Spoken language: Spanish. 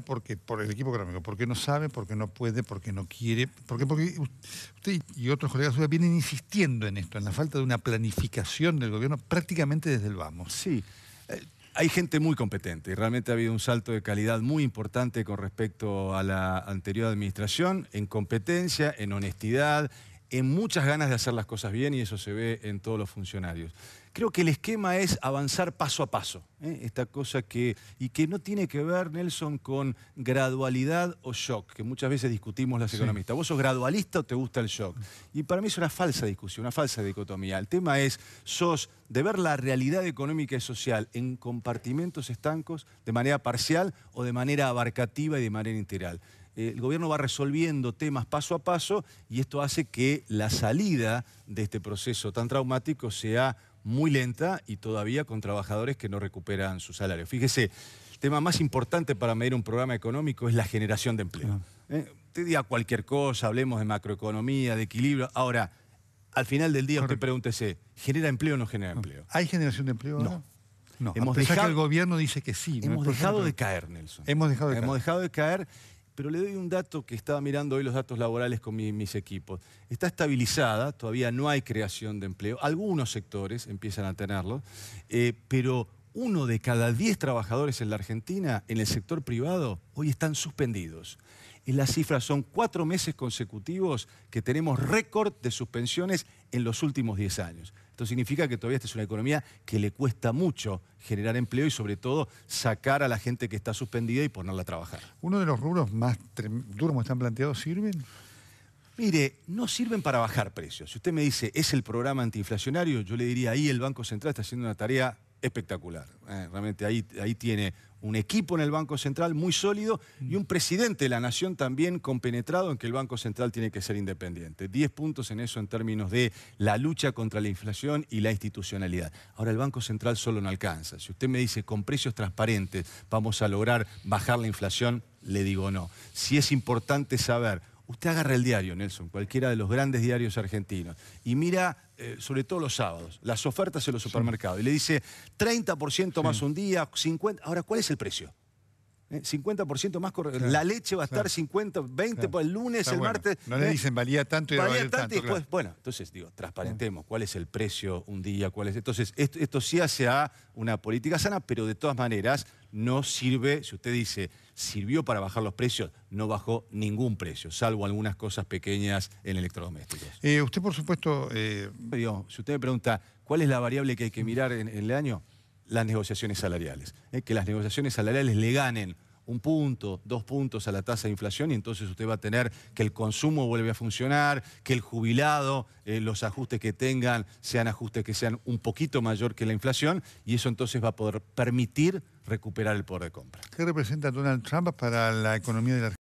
porque por el equipo económico, porque no sabe, porque no puede, porque no quiere, porque, porque usted y otros colegas suyos vienen insistiendo en esto, en la falta de una planificación del gobierno prácticamente desde el vamos. Sí. Eh, hay gente muy competente y realmente ha habido un salto de calidad muy importante con respecto a la anterior administración en competencia, en honestidad, en muchas ganas de hacer las cosas bien y eso se ve en todos los funcionarios. Creo que el esquema es avanzar paso a paso, ¿eh? esta cosa que, y que no tiene que ver, Nelson, con gradualidad o shock, que muchas veces discutimos las economistas. ¿Vos sos gradualista o te gusta el shock? Y para mí es una falsa discusión, una falsa dicotomía. El tema es, sos de ver la realidad económica y social en compartimentos estancos de manera parcial o de manera abarcativa y de manera integral. Eh, el gobierno va resolviendo temas paso a paso y esto hace que la salida de este proceso tan traumático sea muy lenta y todavía con trabajadores que no recuperan su salario. Fíjese, el tema más importante para medir un programa económico es la generación de empleo. Usted eh, Te diga cualquier cosa, hablemos de macroeconomía, de equilibrio. Ahora, al final del día usted pregúntese, ¿genera empleo o no genera empleo? ¿Hay generación de empleo? No. no. hemos dejado, que el gobierno dice que sí. Hemos dejado de caer, Nelson. Hemos dejado de Hemos dejado de caer pero le doy un dato que estaba mirando hoy los datos laborales con mis equipos. Está estabilizada, todavía no hay creación de empleo. Algunos sectores empiezan a tenerlo, eh, pero uno de cada diez trabajadores en la Argentina, en el sector privado, hoy están suspendidos y la cifra, son cuatro meses consecutivos que tenemos récord de suspensiones en los últimos 10 años. Esto significa que todavía esta es una economía que le cuesta mucho generar empleo y sobre todo sacar a la gente que está suspendida y ponerla a trabajar. ¿Uno de los rubros más duros que están planteados sirven? Mire, no sirven para bajar precios. Si usted me dice, es el programa antiinflacionario, yo le diría, ahí el Banco Central está haciendo una tarea espectacular. Eh, realmente ahí, ahí tiene un equipo en el Banco Central muy sólido y un presidente de la nación también compenetrado en que el Banco Central tiene que ser independiente. Diez puntos en eso en términos de la lucha contra la inflación y la institucionalidad. Ahora, el Banco Central solo no alcanza. Si usted me dice con precios transparentes vamos a lograr bajar la inflación, le digo no. Si es importante saber Usted agarra el diario, Nelson, cualquiera de los grandes diarios argentinos, y mira, eh, sobre todo los sábados, las ofertas en los supermercados. Y le dice 30% más un día, 50%. Ahora, ¿cuál es el precio? 50% eh, más La leche va a estar 50, 20 el lunes, el martes. No le eh, dicen valía tanto y valía tanto. y después, Bueno, entonces digo, transparentemos cuál es el precio un día, cuál es. Entonces, esto, esto sí hace a una política sana, pero de todas maneras no sirve, si usted dice, sirvió para bajar los precios, no bajó ningún precio, salvo algunas cosas pequeñas en electrodomésticos. Eh, usted, por supuesto... Eh, si usted me pregunta, ¿cuál es la variable que hay que mirar en, el año? Las negociaciones salariales. Eh, que las negociaciones salariales le ganen un punto, dos puntos a la tasa de inflación y entonces usted va a tener que el consumo vuelve a funcionar, que el jubilado, eh, los ajustes que tengan sean ajustes que sean un poquito mayor que la inflación y eso entonces va a poder permitir recuperar el poder de compra. ¿Qué representa Donald Trump para la economía de la